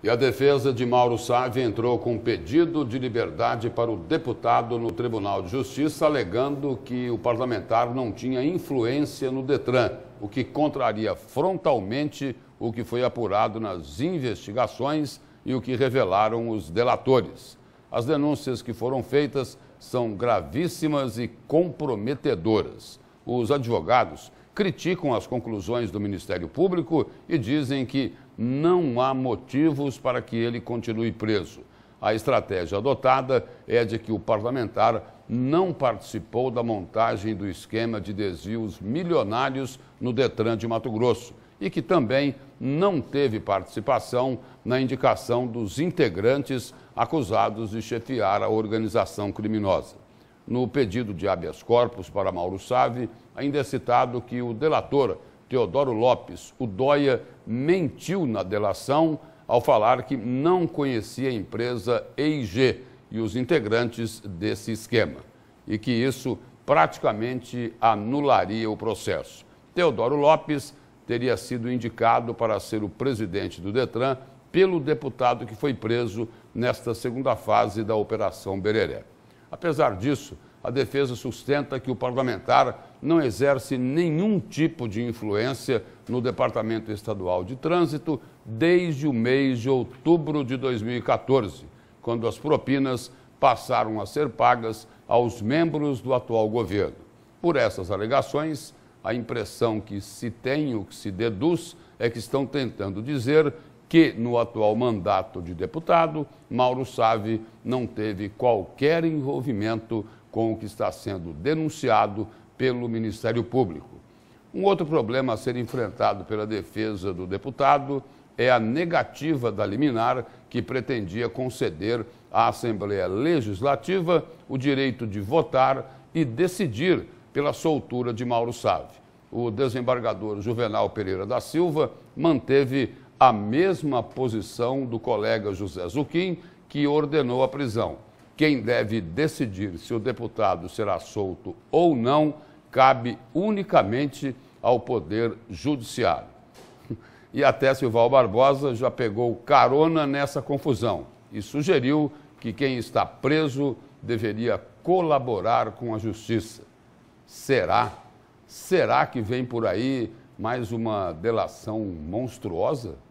E a defesa de Mauro Sávio entrou com um pedido de liberdade para o deputado no Tribunal de Justiça, alegando que o parlamentar não tinha influência no Detran, o que contraria frontalmente o que foi apurado nas investigações e o que revelaram os delatores. As denúncias que foram feitas são gravíssimas e comprometedoras. Os advogados criticam as conclusões do Ministério Público e dizem que não há motivos para que ele continue preso. A estratégia adotada é de que o parlamentar não participou da montagem do esquema de desvios milionários no Detran de Mato Grosso e que também não teve participação na indicação dos integrantes acusados de chefiar a organização criminosa. No pedido de habeas corpus para Mauro Sávio, ainda é citado que o delator Teodoro Lopes, o Dóia, mentiu na delação ao falar que não conhecia a empresa EIG e os integrantes desse esquema, e que isso praticamente anularia o processo. Teodoro Lopes teria sido indicado para ser o presidente do Detran pelo deputado que foi preso nesta segunda fase da Operação Bereré. Apesar disso, a defesa sustenta que o parlamentar não exerce nenhum tipo de influência no Departamento Estadual de Trânsito desde o mês de outubro de 2014, quando as propinas passaram a ser pagas aos membros do atual governo. Por essas alegações, a impressão que se tem, o que se deduz, é que estão tentando dizer que no atual mandato de deputado, Mauro Sávio não teve qualquer envolvimento com o que está sendo denunciado pelo Ministério Público. Um outro problema a ser enfrentado pela defesa do deputado é a negativa da liminar que pretendia conceder à Assembleia Legislativa o direito de votar e decidir pela soltura de Mauro Sávio. O desembargador Juvenal Pereira da Silva manteve a mesma posição do colega José Zuquim, que ordenou a prisão. Quem deve decidir se o deputado será solto ou não cabe unicamente ao Poder Judiciário. E até Silval Barbosa já pegou carona nessa confusão e sugeriu que quem está preso deveria colaborar com a justiça. Será? Será que vem por aí mais uma delação monstruosa?